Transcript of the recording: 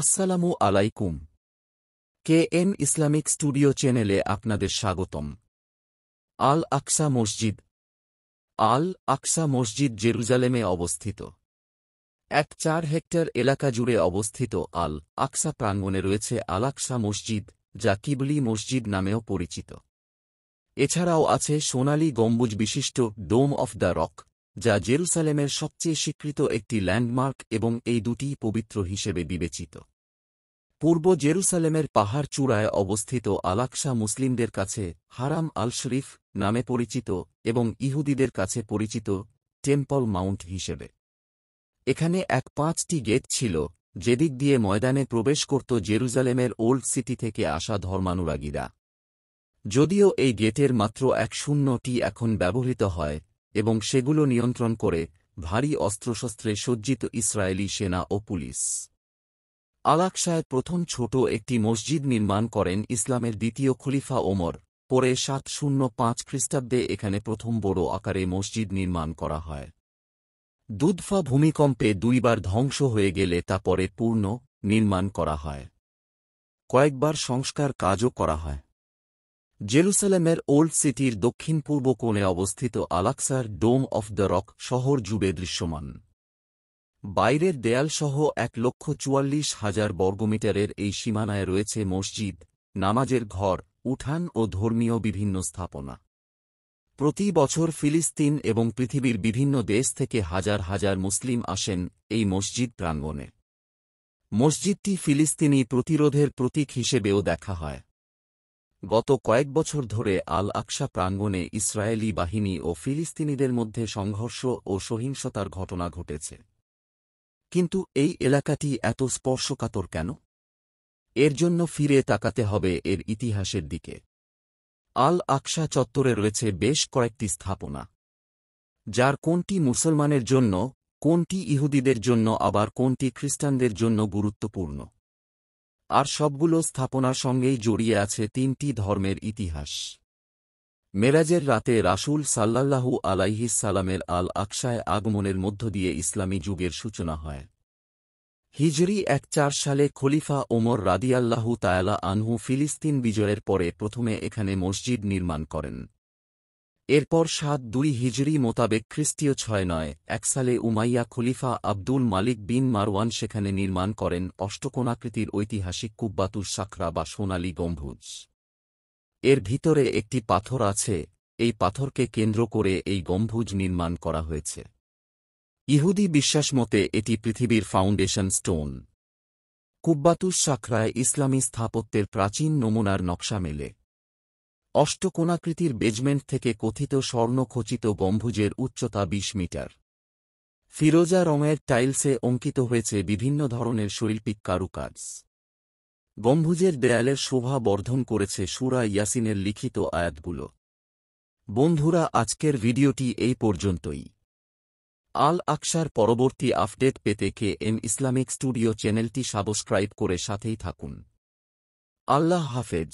আসসালামু আলাইকুম কে M Islamic studio চ্যানেলে আপনাদের স্বাগতম আল আকসা মসজিদ আল আকসা মসজিদ জেরুজালেমে অবস্থিত এক চার হেক্টর এলাকা জুড়ে অবস্থিত আল আকসা প্রাঙ্গণে রয়েছে আল আকসা মসজিদ যা কিবলি মসজিদ নামেও পরিচিত এছাড়াও আছে সোনালি গম্বুজ বিশিষ্ট ডোম অফ দ্য রক যা জেরুসালেমের সবচেয়ে স্বীকৃত একটি ল্যান্ডমার্ক এবং এই দুটি পবিত্র হিসেবে বিবেচিত পূর্ব জেরুসালেমের পাহাড় চূড়ায় অবস্থিত আলাকসা মুসলিমদের কাছে হারাম আল শরীফ নামে পরিচিত এবং ইহুদিদের কাছে পরিচিত টেম্পল মাউন্ট হিসেবে এখানে এক পাঁচটি গেট ছিল যেদিক দিয়ে ময়দানে প্রবেশ করত জেরুজালেমের ওল্ড সিটি থেকে আসা ধর্মানুরাগীরা যদিও এই গেটের মাত্র এক শূন্যটি এখন ব্যবহৃত হয় এবং সেগুলো নিয়ন্ত্রণ করে ভারী অস্ত্রশস্ত্রে সজ্জিত ইসরায়েলি সেনা ও পুলিশ আলাকশায় প্রথম ছোট একটি মসজিদ নির্মাণ করেন ইসলামের দ্বিতীয় খলিফা ওমর পরে সাত শূন্য পাঁচ খ্রিস্টাব্দে এখানে প্রথম বড় আকারে মসজিদ নির্মাণ করা হয় দুধফা ভূমিকম্পে দুইবার ধ্বংস হয়ে গেলে তা পরে পূর্ণ নির্মাণ করা হয় কয়েকবার সংস্কার কাজও করা হয় জেরুসালেমের ওল্ড সিটির দক্ষিণ পূর্ব কোণে অবস্থিত আলাক্সার ডোম অফ দ্য রক শহর জুবে দৃশ্যমান বাইরের দেয়ালসহ এক লক্ষ চুয়াল্লিশ হাজার বর্গমিটারের এই সীমানায় রয়েছে মসজিদ নামাজের ঘর উঠান ও ধর্মীয় বিভিন্ন স্থাপনা প্রতি বছর ফিলিস্তিন এবং পৃথিবীর বিভিন্ন দেশ থেকে হাজার হাজার মুসলিম আসেন এই মসজিদ প্রাঙ্গণে মসজিদটি ফিলিস্তিনি প্রতিরোধের প্রতীক হিসেবেও দেখা হয় গত কয়েক বছর ধরে আল আকসা প্রাঙ্গণে ইসরায়েলি বাহিনী ও ফিলিস্তিনিদের মধ্যে সংঘর্ষ ও সহিংসতার ঘটনা ঘটেছে কিন্তু এই এলাকাটি এত স্পর্শকাতর কেন এর জন্য ফিরে তাকাতে হবে এর ইতিহাসের দিকে আল আকসা চত্বরে রয়েছে বেশ কয়েকটি স্থাপনা যার কোনটি মুসলমানের জন্য কোনটি ইহুদিদের জন্য আবার কোনটি খ্রিস্টানদের জন্য গুরুত্বপূর্ণ আর সবগুলো স্থাপনার সঙ্গেই জড়িয়ে আছে তিনটি ধর্মের ইতিহাস মেরাজের রাতে রাসুল সাল্লাল্লাহু আলাইহিস সালামের আল আকসায় আগমনের মধ্য দিয়ে ইসলামী যুগের সূচনা হয় হিজরি এক চার সালে খলিফা ওমর রাদিয়াল্লাহু তায়ালা আনহু ফিলিস্তিন বিজয়ের পরে প্রথমে এখানে মসজিদ নির্মাণ করেন এরপর সাত দুই হিজরি মোতাবেক খ্রিস্টীয় ছয় নয় এক সালে উমাইয়া খলিফা আব্দুল মালিক বিন মারওয়ান সেখানে নির্মাণ করেন অষ্টকোণাকৃতির ঐতিহাসিক কুব্বাতুর সাকরা বা সোনালী গম্বুজ এর ভিতরে একটি পাথর আছে এই পাথরকে কেন্দ্র করে এই গম্বুজ নির্মাণ করা হয়েছে ইহুদি বিশ্বাস মতে এটি পৃথিবীর ফাউন্ডেশন স্টোন কুব্বাতুস সাকরায় ইসলামী স্থাপত্যের প্রাচীন নমুনার নকশা মেলে অষ্টকোণাকৃতির বেজমেন্ট থেকে কথিত স্বর্ণখচিত গম্ভুজের উচ্চতা বিশ মিটার ফিরোজা রঙের টাইলসে অঙ্কিত হয়েছে বিভিন্ন ধরনের শৈল্পিক কারুকাজ গম্ভুজের দেয়ালের শোভা বর্ধন করেছে সুরা ইয়াসিনের লিখিত আয়াতগুলো বন্ধুরা আজকের ভিডিওটি এই পর্যন্তই আল আকসার পরবর্তী আপডেট পেতে কে এম ইসলামিক স্টুডিও চ্যানেলটি সাবস্ক্রাইব করে সাথেই থাকুন আল্লাহ হাফেজ